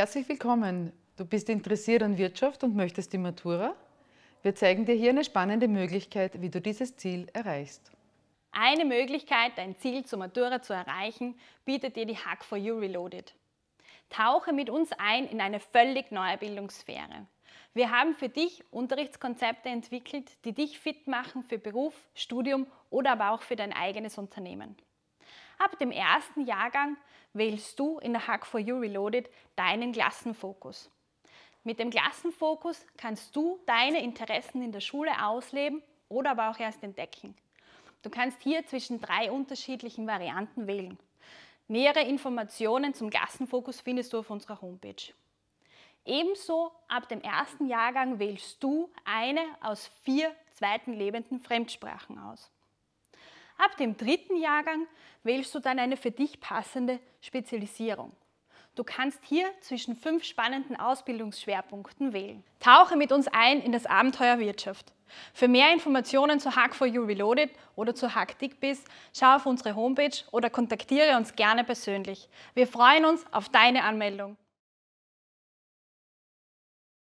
Herzlich willkommen. Du bist interessiert an Wirtschaft und möchtest die Matura? Wir zeigen dir hier eine spannende Möglichkeit, wie du dieses Ziel erreichst. Eine Möglichkeit, dein Ziel zur Matura zu erreichen, bietet dir die Hack for You Reloaded. Tauche mit uns ein in eine völlig neue Bildungssphäre. Wir haben für dich Unterrichtskonzepte entwickelt, die dich fit machen für Beruf, Studium oder aber auch für dein eigenes Unternehmen. Ab dem ersten Jahrgang wählst du in der Hack for You Reloaded deinen Klassenfokus. Mit dem Klassenfokus kannst du deine Interessen in der Schule ausleben oder aber auch erst entdecken. Du kannst hier zwischen drei unterschiedlichen Varianten wählen. Nähere Informationen zum Klassenfokus findest du auf unserer Homepage. Ebenso ab dem ersten Jahrgang wählst du eine aus vier zweiten lebenden Fremdsprachen aus. Ab dem dritten Jahrgang wählst du dann eine für dich passende Spezialisierung. Du kannst hier zwischen fünf spannenden Ausbildungsschwerpunkten wählen. Tauche mit uns ein in das Abenteuer Wirtschaft. Für mehr Informationen zu Hack4U Reloaded oder zu Hack Dickbiss schau auf unsere Homepage oder kontaktiere uns gerne persönlich. Wir freuen uns auf deine Anmeldung.